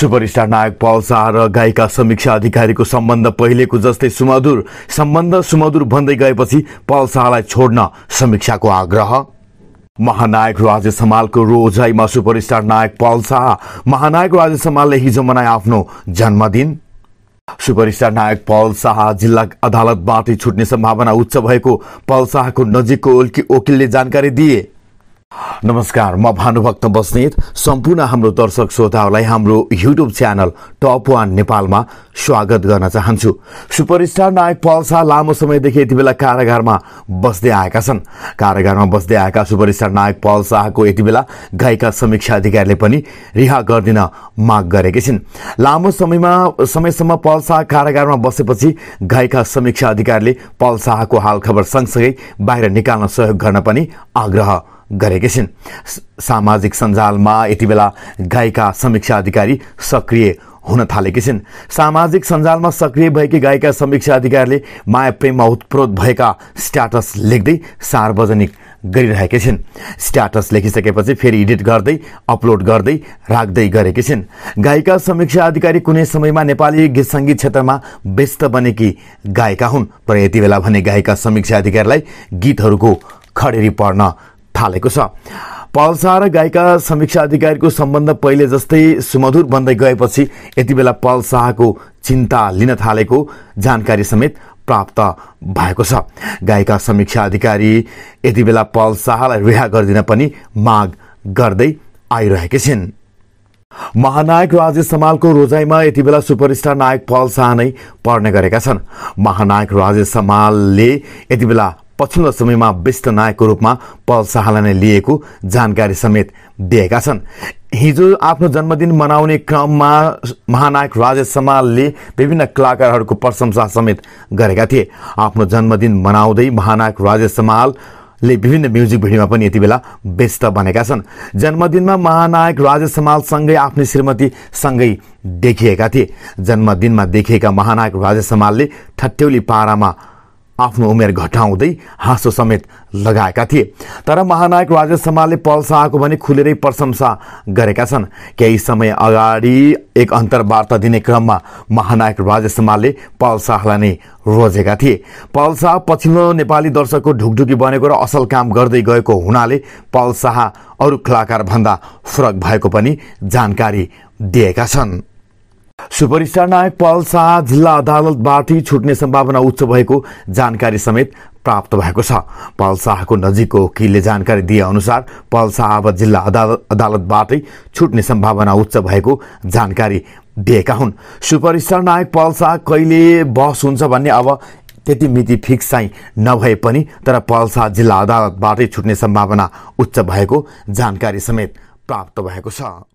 superstar नायक पल शाह र गायिका समीक्षा अधिकारीको सम्बन्ध पहिलेको जस्तै सुमधुर सम्बन्ध सुमधुर भन्दै गएपछि पल शाहलाई छोड्न समीक्षाको आग्रह महानायक राजेश हमालको रोजाइमा सुपरस्टार नायक पल शाह महानायक राजेश हमालले हिजो मनाए आफ्नो जन्मदिन सुपरस्टार नायक पल शाह जिल्ला अदालतबाटै छुट्ने सम्भावना उच्च भएको पल शाहको नजिकको वकिलले जानकारी दिए नमस्कार म भानुभक्त बस्नेत सम्पूर्ण हाम्रो दर्शक श्रोताहरूलाई हाम्रो युट्युब च्यानल टप वान नेपालमा स्वागत गर्न चाहन्छु सुपरस्टार नायक पल शाह लामो समयदेखि यति बेला कारागारमा बस्दै आएका छन् कारागारमा बस्दै आएका सुपरस्टार नायक पल शाहको यति बेला गायिका समीक्षा अधिकारीले पनि रिहा गरिदिन माग गरेकी छिन् लामो समयमा समयसम्म पल शाह कारागारमा बसेपछि गायिका समीक्षा अधिकारीले पल शाहको हालखबर सँगसँगै बाहिर निकाल्न सहयोग गर्न पनि आग्रह गरेकी छिन् सामाजिक सञ्जालमा यति बेला गायिका समीक्षा अधिकारी सक्रिय हुन थालेकी छिन् सामाजिक सञ्जालमा सक्रिय भएकी गायिका समीक्षा अधिकारीले माया प्रेममा उत्प्रोत भएका स्ट्याटस लेख्दै सार्वजनिक गरिरहेकी छिन् स्ट्याटस लेखिसकेपछि फेरि एडिट गर्दै अपलोड गर्दै राख्दै गरेकी छिन् गायिका समीक्षा अधिकारी कुनै समयमा नेपाली गीत सङ्गीत क्षेत्रमा व्यस्त बनेकी गायिका हुन् तर यति बेला भने गायिका समीक्षा अधिकारीलाई गीतहरूको खडेरी पर्न थालेको छ पल्सा र गायिका समीक्षा अधिकारीको सम्बन्ध पहिले जस्तै सुमधुर बन्दै गएपछि यति बेला पल्साहको चिन्ता लिन थालेको जानकारी समेत प्राप्त भएको छ गायिका समीक्षा अधिकारी यति बेला पल शाहलाई रिहा गरिदिन पनि माग गर्दै आइरहेकी छिन् महानायक राजेश समालको रोजाइमा यति बेला सुपरस्टार नायक पल शाह नै पर्ने गरेका छन् महानायक राजेश समालले यति बेला पछिल्लो समयमा व्यस्त नायकको रूपमा पल शाहलाई नै लिएको जानकारी समेत दिएका छन् हिजो आफ्नो जन्मदिन मनाउने क्रममा महानायक राजेश समालले विभिन्न कलाकारहरूको प्रशंसा समेत गरेका थिए आफ्नो जन्मदिन मनाउँदै महानायक राजेश समाल ले विभिन्न म्युजिक भिडियोमा पनि यति बेला व्यस्त बनेका छन् जन्मदिनमा महानायक राजेश समालसँगै आफ्नो श्रीमती सँगै देखिएका थिए जन्मदिनमा देखिएका महानायक राजेश समालले ठट्यौली पारामा आफ्नो उमेर घटाउँदै हाँसो समेत लगाएका थिए तर महानायक राजेश शर्माले पल शाहको भने खुलेरै प्रशंसा गरेका छन् केही समय अगाडि एक अन्तर्वार्ता दिने क्रममा महानायक राजेश शर्माले पल शाहलाई नै रोजेका थिए पल शाह पछिल्लो नेपाली दर्शकको ढुकढुकी बनेको र असल काम गर्दै गएको हुनाले पल शाह अरू कलाकारभन्दा फरक भएको पनि जानकारी दिएका छन् सुपरिस्टार नायक पल शाह जिल्ला अदालतबाट छुट्ने सम्भावना उच्च भएको जानकारी समेत प्राप्त भएको छ पल शाहको नजिकको वकिलले जानकारी दिए अनुसार पल शाह अब जिल्ला अदालतबाटै छुट्ने सम्भावना उच्च भएको जानकारी दिएका हुन् सुपरस्टार नायक पल शाह कहिले बहस हुन्छ भन्ने अब त्यति मिति फिक्स चाहिँ नभए पनि तर पल शाह जिल्ला अदालतबाटै छुट्ने सम्भावना उच्च भएको जानकारी समेत प्राप्त भएको छ